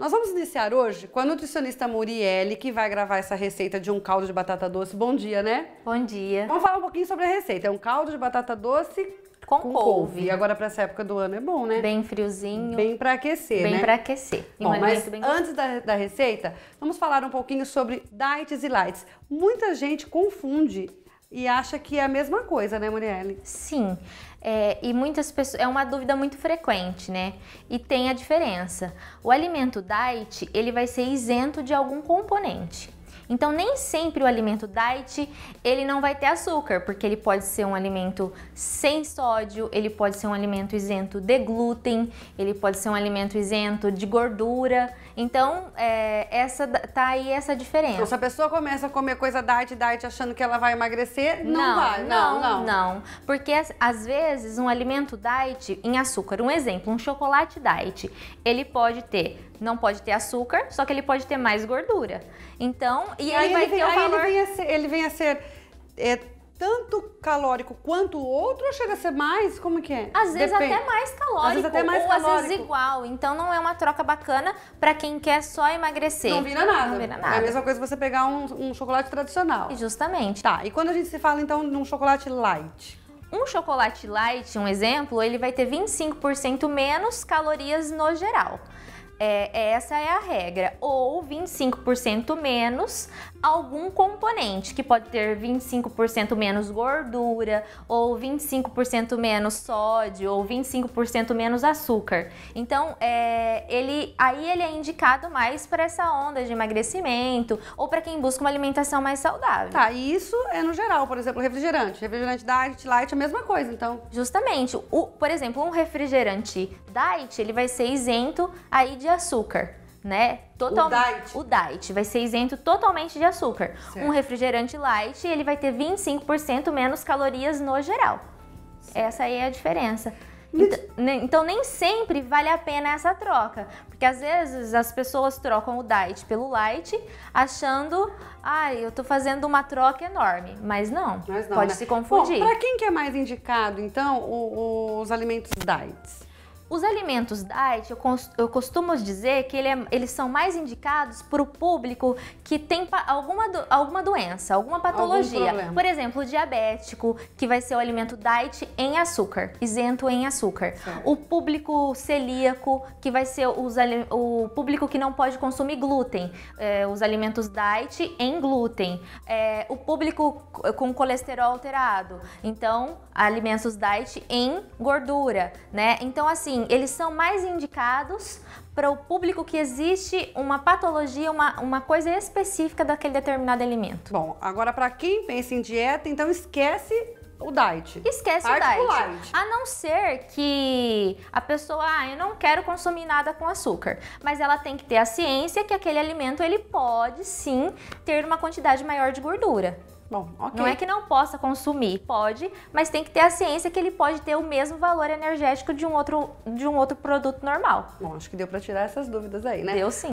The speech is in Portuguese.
Nós vamos iniciar hoje com a nutricionista Murielle, que vai gravar essa receita de um caldo de batata doce. Bom dia, né? Bom dia. Vamos falar um pouquinho sobre a receita. É um caldo de batata doce com, com couve. E agora para essa época do ano é bom, né? Bem friozinho. Bem para aquecer, bem né? para aquecer. bom, mas bem antes da, da receita, vamos falar um pouquinho sobre diets e lights. Muita gente confunde e acha que é a mesma coisa, né, Murielle? Sim. É, e muitas pessoas. É uma dúvida muito frequente, né? E tem a diferença. O alimento diet, ele vai ser isento de algum componente. Então nem sempre o alimento diet, ele não vai ter açúcar, porque ele pode ser um alimento sem sódio, ele pode ser um alimento isento de glúten, ele pode ser um alimento isento de gordura. Então, é, essa tá aí essa diferença. Então, se a pessoa começa a comer coisa diet, diet achando que ela vai emagrecer, não, não vai. Não, não, não. não. Porque às vezes um alimento diet em açúcar, um exemplo, um chocolate diet, ele pode ter, não pode ter açúcar, só que ele pode ter mais gordura. Então, e, aí, vai vem, ter um valor... ele vem a ser, ele vem a ser é, tanto calórico quanto o outro ou chega a ser mais? Como que é? Às vezes Depende. até mais calórico. Às vezes até mais ou calórico. às vezes igual. Então não é uma troca bacana para quem quer só emagrecer. Não vira nada. Não vira nada. É a mesma coisa você pegar um, um chocolate tradicional. E justamente. Tá, e quando a gente se fala então num chocolate light, um chocolate light, um exemplo, ele vai ter 25% menos calorias no geral. É, é, essa é a regra. Ou 25% menos algum componente, que pode ter 25% menos gordura, ou 25% menos sódio, ou 25% menos açúcar. Então, é, ele, aí ele é indicado mais para essa onda de emagrecimento ou para quem busca uma alimentação mais saudável. Tá, e isso é no geral, por exemplo, refrigerante. Refrigerante diet, light é a mesma coisa, então. Justamente. O, por exemplo, um refrigerante diet, ele vai ser isento aí de açúcar, né? Totalmente. O diet. O diet vai ser isento totalmente de açúcar. Certo. Um refrigerante light, ele vai ter 25% menos calorias no geral. Certo. Essa aí é a diferença. Então, então, nem sempre vale a pena essa troca, porque às vezes as pessoas trocam o diet pelo light, achando, ai, ah, eu tô fazendo uma troca enorme, mas não, mas não pode né? se confundir. Para quem que é mais indicado, então, o, o, os alimentos diets? Os alimentos diet, eu costumo dizer que ele é, eles são mais indicados para o público que tem alguma, do, alguma doença, alguma patologia. Algum Por exemplo, o diabético, que vai ser o alimento diet em açúcar, isento em açúcar. Certo. O público celíaco, que vai ser os, o público que não pode consumir glúten, é, os alimentos diet em glúten. É, o público com colesterol alterado, então alimentos diet em gordura, né? Então, assim, eles são mais indicados para o público que existe uma patologia, uma, uma coisa específica daquele determinado alimento. Bom, agora para quem pensa em dieta, então esquece o diet. Esquece Parte o diet. light. A não ser que a pessoa, ah, eu não quero consumir nada com açúcar, mas ela tem que ter a ciência que aquele alimento ele pode sim ter uma quantidade maior de gordura. Bom, okay. Não é que não possa consumir, pode, mas tem que ter a ciência que ele pode ter o mesmo valor energético de um outro, de um outro produto normal. Bom, acho que deu para tirar essas dúvidas aí, né? Deu sim.